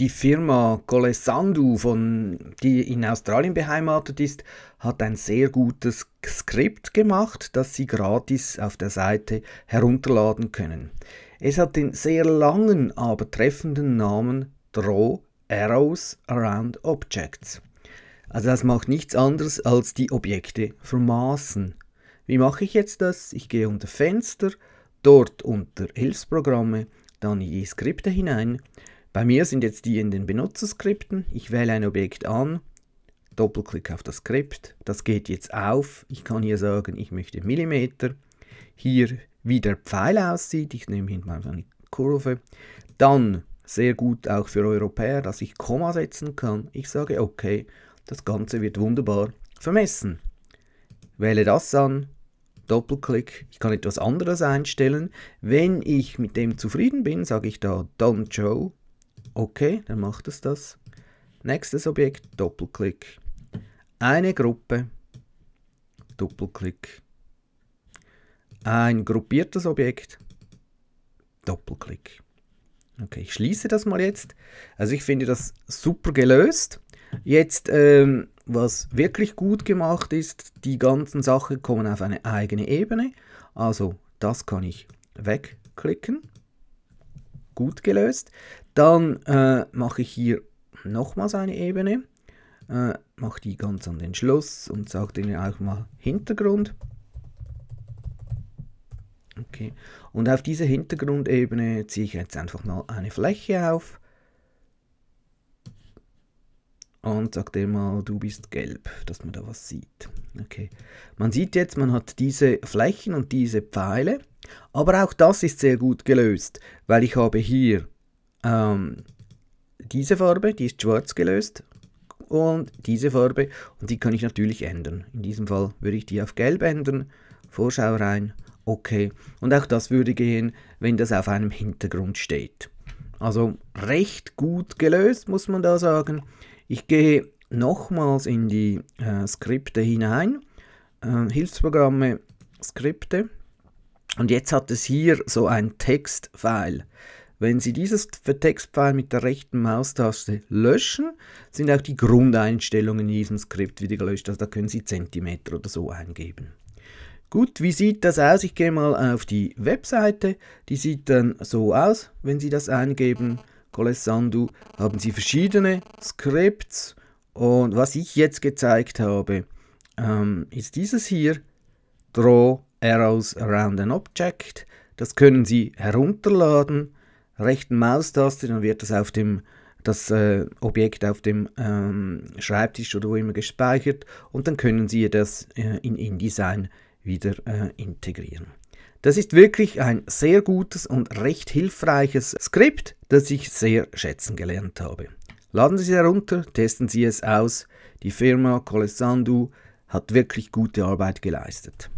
Die Firma Colesandu, von, die in Australien beheimatet ist, hat ein sehr gutes Skript gemacht, das Sie gratis auf der Seite herunterladen können. Es hat den sehr langen, aber treffenden Namen Draw Arrows Around Objects. Also das macht nichts anderes als die Objekte vermaßen. Wie mache ich jetzt das? Ich gehe unter Fenster, dort unter Hilfsprogramme, dann in die Skripte hinein bei mir sind jetzt die in den Benutzerskripten. Ich wähle ein Objekt an, Doppelklick auf das Skript. Das geht jetzt auf. Ich kann hier sagen, ich möchte Millimeter. Hier, wie der Pfeil aussieht. Ich nehme hinten mal eine Kurve. Dann, sehr gut auch für Europäer, dass ich Komma setzen kann. Ich sage, okay, das Ganze wird wunderbar vermessen. Wähle das an, Doppelklick, ich kann etwas anderes einstellen. Wenn ich mit dem zufrieden bin, sage ich da Don't Show Okay, dann macht es das. Nächstes Objekt, Doppelklick. Eine Gruppe, Doppelklick. Ein gruppiertes Objekt, Doppelklick. Okay, ich schließe das mal jetzt. Also ich finde das super gelöst. Jetzt, ähm, was wirklich gut gemacht ist, die ganzen Sachen kommen auf eine eigene Ebene. Also das kann ich wegklicken gut gelöst. Dann äh, mache ich hier nochmals eine Ebene, äh, mache die ganz an den Schluss und sage denen auch mal Hintergrund. Okay. Und auf diese Hintergrundebene ziehe ich jetzt einfach mal eine Fläche auf und sage dem mal, du bist gelb, dass man da was sieht. Okay. Man sieht jetzt, man hat diese Flächen und diese Pfeile aber auch das ist sehr gut gelöst, weil ich habe hier ähm, diese Farbe, die ist schwarz gelöst und diese Farbe und die kann ich natürlich ändern. In diesem Fall würde ich die auf gelb ändern, Vorschau rein, okay. Und auch das würde gehen, wenn das auf einem Hintergrund steht. Also recht gut gelöst, muss man da sagen. Ich gehe nochmals in die äh, Skripte hinein, äh, Hilfsprogramme, Skripte und jetzt hat es hier so ein Textfile. Wenn Sie dieses Textfile mit der rechten Maustaste löschen, sind auch die Grundeinstellungen in diesem Skript wieder gelöscht. Also da können Sie Zentimeter oder so eingeben. Gut, wie sieht das aus? Ich gehe mal auf die Webseite. Die sieht dann so aus, wenn Sie das eingeben. Colessandu haben Sie verschiedene Skripts. Und was ich jetzt gezeigt habe, ähm, ist dieses hier. Draw Arrows Around an Object. Das können Sie herunterladen. Rechten Maustaste, dann wird das auf dem das äh, Objekt auf dem ähm, Schreibtisch oder wo immer gespeichert und dann können Sie das äh, in InDesign wieder äh, integrieren. Das ist wirklich ein sehr gutes und recht hilfreiches Skript, das ich sehr schätzen gelernt habe. Laden Sie es herunter, testen Sie es aus. Die Firma Colessandu hat wirklich gute Arbeit geleistet.